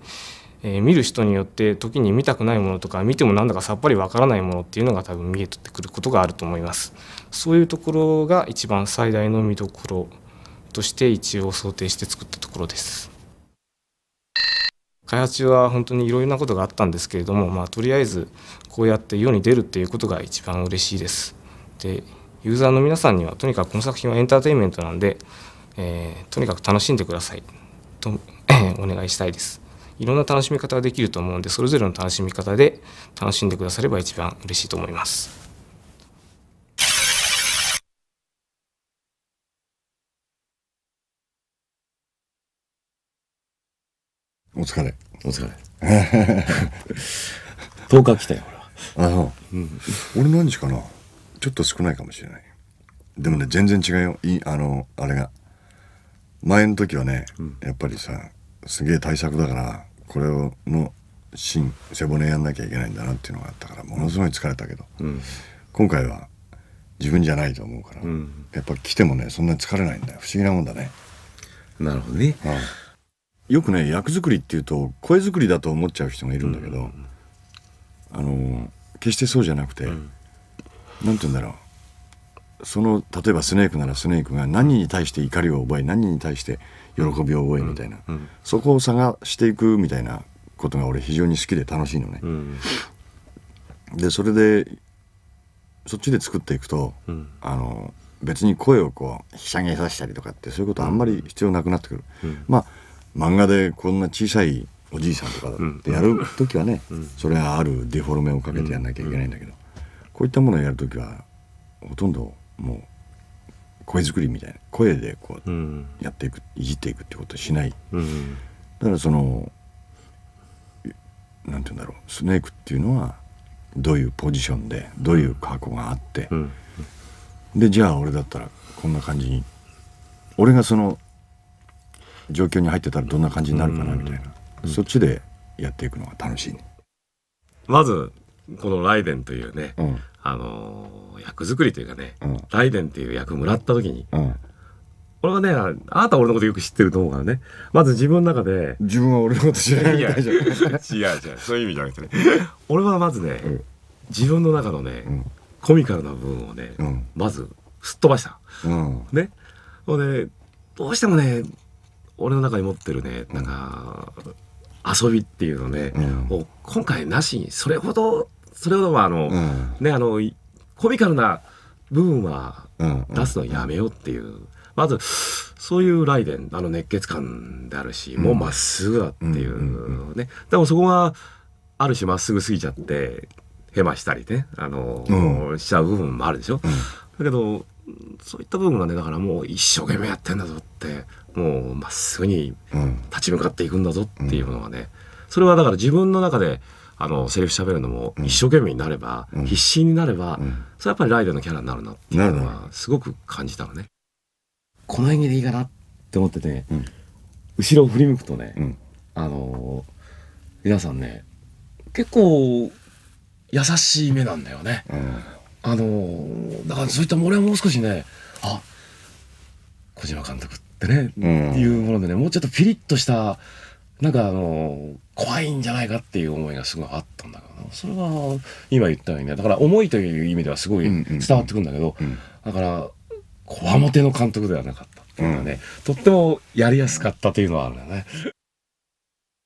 えー、見る人によって時に見たくないものとか見てもなんだかさっぱりわからないものっていうのが多分見えてくることがあると思いますそういうところが一番最大の見どころとして一応想定して作ったところです開発中は本当にいろいろなことがあったんですけれども、まあ、とりあえずこうやって世に出るっていうことが一番嬉しいです。でユーザーの皆さんにはとにかくこの作品はエンターテインメントなんで、えー、とにかく楽しんでくださいとお願いしたいです。いろんな楽しみ方ができると思うんでそれぞれの楽しみ方で楽しんでくだされば一番嬉しいと思います。お疲れ。お疲れ。10日来たよ、ほら。あの、うん、俺何日かなちょっと少ないかもしれない。でもね、全然違うよ。いい、あの、あれが。前の時はね、うん、やっぱりさ、すげえ対策だから、これを、の、芯、背骨やんなきゃいけないんだなっていうのがあったから、ものすごい疲れたけど、うん、今回は自分じゃないと思うから、やっぱ来てもね、そんなに疲れないんだよ。不思議なもんだね。なるほどね。ああよくね役作りっていうと声作りだと思っちゃう人がいるんだけど、うん、あの決してそうじゃなくて、うん、なんて言うんだろうその例えばスネークならスネークが何に対して怒りを覚え何に対して喜びを覚えみたいな、うん、そこを探していくみたいなことが俺非常に好きで楽しいのね。うん、でそれでそっちで作っていくと、あの別に声をこうひしゃげさせたりとかってそういうことあんまり必要なくなってくる。まあ漫画でこんな小さいおじいさんとかってやる時はね、うん、それはあるデフォルメをかけてやんなきゃいけないんだけど、こういったものをやる時はほとんどもう声作りみたいな声でこうやっていく、いじっていくってことしない、だからその何て言うんだろうスネークっていうのはどういうポジションでどういう過去があって、でじゃあ俺だったらこんな感じに俺がその状況に入ってたらどんな感じになるかなみたいな、うん、そっちでやっていくのが楽しい、ね、まずこの「ライデン」というね、うん、あのー、役作りというかね、うん、ライデンっていう役もらった時に、俺はねあなた俺のことよく知ってると思うからねまず自分の中で自分は俺のこと知らないみたいじゃん違う違うそういう意味じゃなくてね俺はまずね、自分の中のね、コミカルな部分をね、まずすっ飛ばした、ねほどうしてもね俺の中に持ってるねなんか遊びっていうのね、うん、今回なしにそれほどそれほどはあの、うん、ねあのコミカルな部分は出すのやめようっていう、うんうん、まずそういうライデンあの熱血感であるし、もうまっすぐだっていう,、ねでもそこがある種まっすぐ過ぎちゃってヘマしたりねあの、しちゃう部分もあるでしょ。だけどそういった部分がねだからもう一生懸命やってんだぞってもうまっすぐに立ち向かっていくんだぞっていうのはね、うん、それはだから自分の中であのセリフ喋るのも一生懸命になれば、うん、必死になれば、うん、それはやっぱりライデンのキャラになるなっていうのはすごく感じたのね。この演技でいいかなって思ってて、後ろを振り向くとね、あのー、皆さんね結構優しい目なんだよね。あのだからそういった俺はもう少しねあ小島監督ってね、うん、いうものでねもうちょっとピリッとしたなんかあの怖いんじゃないかっていう思いがすごいあったんだけどそれは今言ったようにねだから思いという意味ではすごい伝わってくるんだけど、うんうん、だからこわもての監督ではなかったっていうのはね、とってもやりやすかったというのはあるよね。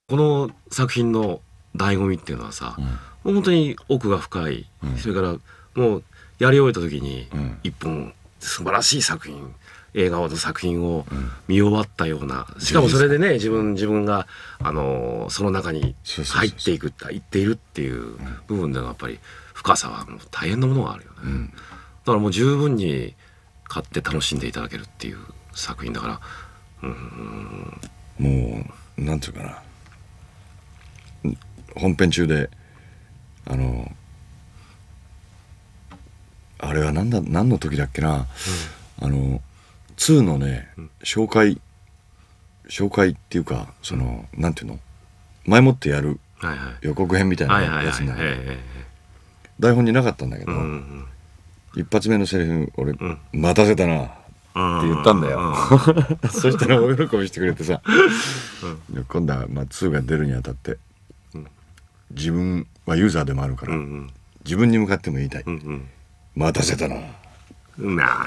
この作品の醍醐味っていうのはさ、うん、本当に奥が深い、それからもうやり終えた時に一本素晴らしい作品映画の作品を見終わったような、しかもそれでね自分自分があのその中に入っていく入っているっていう部分でのやっぱり深さはもう大変なものがあるよね、だからもう十分に買って楽しんでいただけるっていう作品だからうんもうなんていうかな本編中であのあれは何だ何の時だっけな、あの2のね紹介紹介っていうかその何ていうの前もってやる予告編みたいなやつな台本になかったんだけど、一発目のセリフ俺、待たせたなって言ったんだよ、そしたら大喜びしてくれてさ、今度は、まあ、2が出るにあたって、自分はユーザーでもあるから、自分に向かっても言いたい、待たせたな。なあ。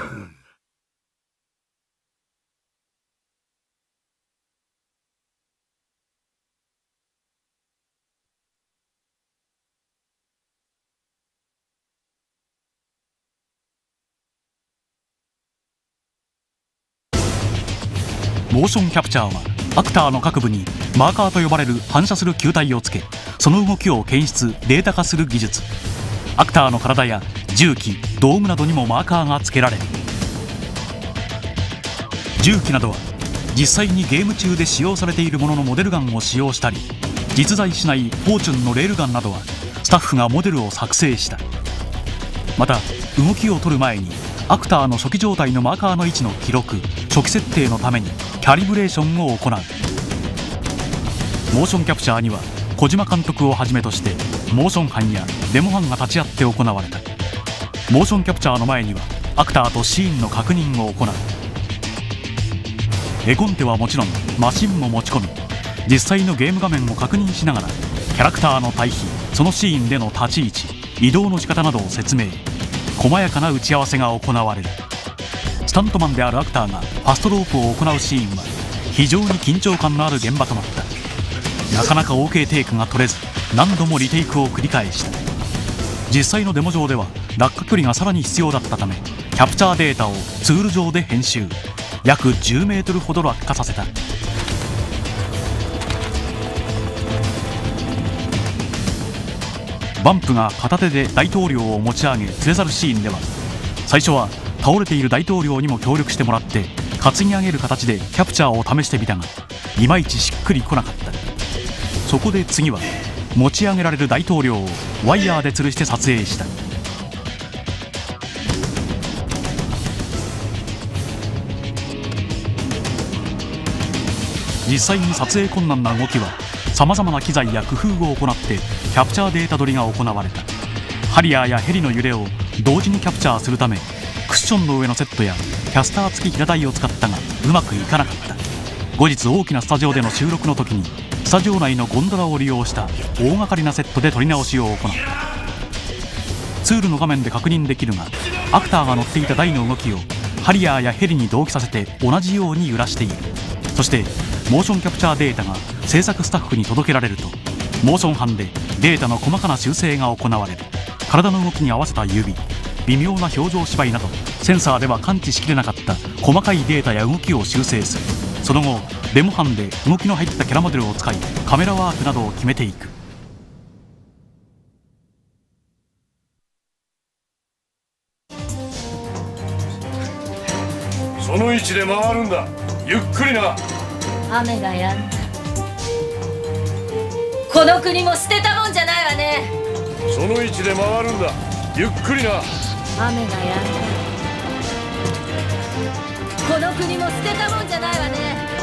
モーションキャプチャーはアクターの各部にマーカーと呼ばれる反射する球体をつけその動きを検出データ化する技術アクターの体や重機道具などにもマーカーが付けられる重機などは実際にゲーム中で使用されているもののモデルガンを使用したり実在しないフォーチュンのレールガンなどはスタッフがモデルを作成したまた動きを取る前にアクターの初期状態のマーカーの位置の記録初期設定のためにキャリブレーションを行うモーションキャプチャーには小島監督をはじめとしてモーション班やデモ班が立ち会って行われたモーションキャプチャーの前にはアクターとシーンの確認を行う絵コンテはもちろんマシンも持ち込み実際のゲーム画面を確認しながらキャラクターの対比そのシーンでの立ち位置移動の仕方などを説明細やかな打ち合わせが行われるスタントマンであるアクターがファストロープを行うシーンは非常に緊張感のある現場となったなかなか OK テイクが取れず何度もリテイクを繰り返した実際のデモ上では落下距離がさらに必要だったためキャプチャーデータをツール上で編集約 10m ほど落下させたバンプが片手で大統領を持ち上げ連れ去るシーンでは最初は倒れている大統領にも協力してもらって担ぎ上げる形でキャプチャーを試してみたがいまいちしっくりこなかったそこで次は持ち上げられる大統領をワイヤーで吊るして撮影した実際に撮影困難な動きはさまざまな機材や工夫を行ってキャプチャーデータ取りが行われたハリアーやヘリの揺れを同時にキャプチャーするためクッションの上のセットやキャスター付き平台を使ったがうまくいかなかった後日大きなスタジオでの収録の時にスタジオ内のゴンドラを利用した大掛かりなセットで撮り直しを行ったツールの画面で確認できるがアクターが乗っていた台の動きをハリアーやヘリに同期させて同じように揺らしているそしてモーションキャプチャーデータが制作スタッフに届けられるとモーション班でデータの細かな修正が行われる体の動きに合わせた指微妙な表情芝居などセンサーでは感知しきれなかった細かいデータや動きを修正するその後デモ班で動きの入ったキャラモデルを使いカメラワークなどを決めていくその位置で回るんだゆっくりな雨がやんだこの国も捨てたもんじゃないわねその位置で回るんだゆっくりな雨がやんだこの国も捨てたもんじゃないわね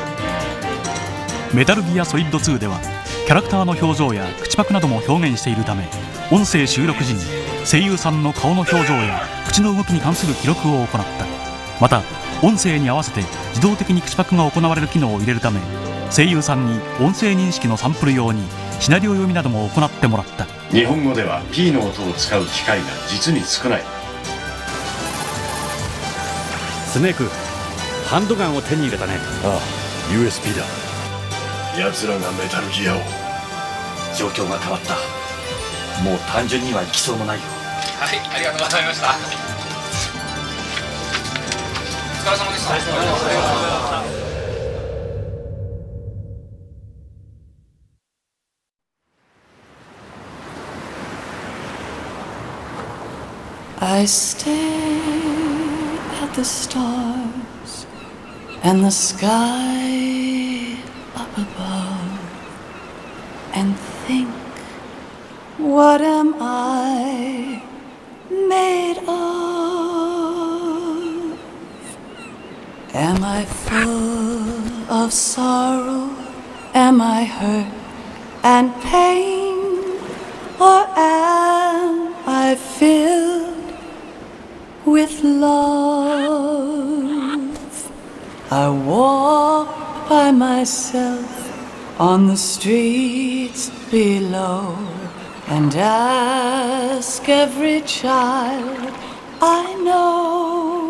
メタルギアソリッド2ではキャラクターの表情や口パクなども表現しているため音声収録時に声優さんの顔の表情や口の動きに関する記録を行ったまた音声に合わせて自動的に口パクが行われる機能を入れるため声優さんに音声認識のサンプル用にシナリオ読みなども行ってもらった日本語では P の音を使う機会が実に少ないスネークハンドガンを手に入れたねああ USB だ奴らがメタルギアを状況が変わったもう単純にはいきそうもないよはいありがとうございましたお疲れ様でしたお疲れ様でした I stare at the stars and the sky and think, what am I made of? Am I full of sorrow? Am I hurt and pain? Or am I filled with love? I walk by myself on the streets below and ask every child I know.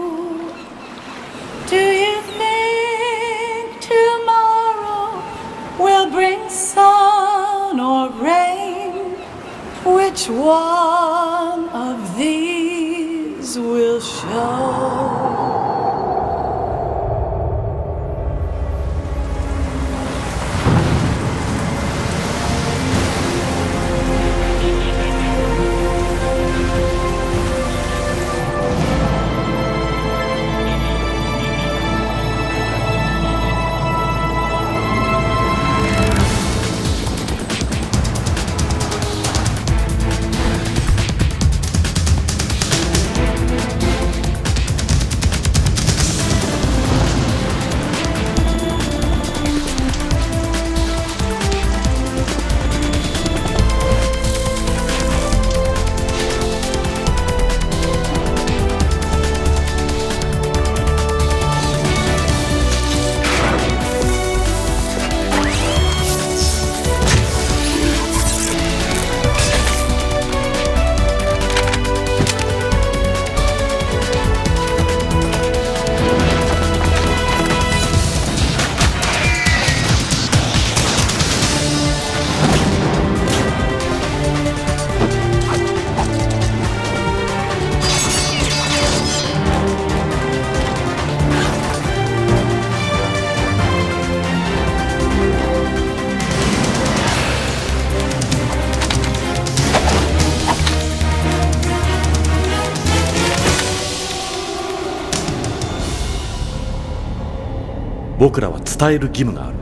僕らは伝える義務がある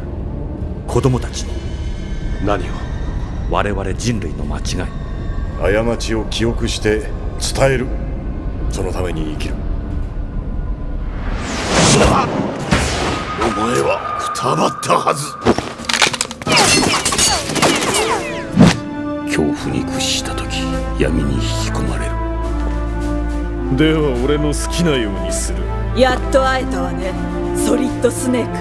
子供たちに何を我々人類の間違い過ちを記憶して伝えるそのために生きるお前はくたばったはず恐怖に屈した時闇に引き込まれるでは俺の好きなようにするやっと会えたわねソリッドスネーク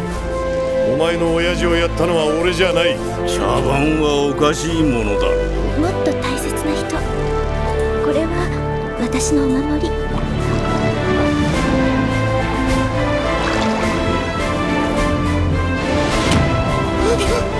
お前の親父をやったのは俺じゃない茶番はおかしいものだもっと大切な人これは私のお守り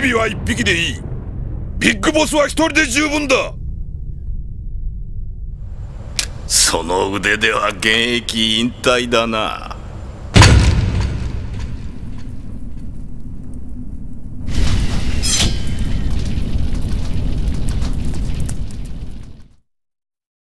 蛇は一匹でいいビッグボスは一人で十分だその腕では現役引退だな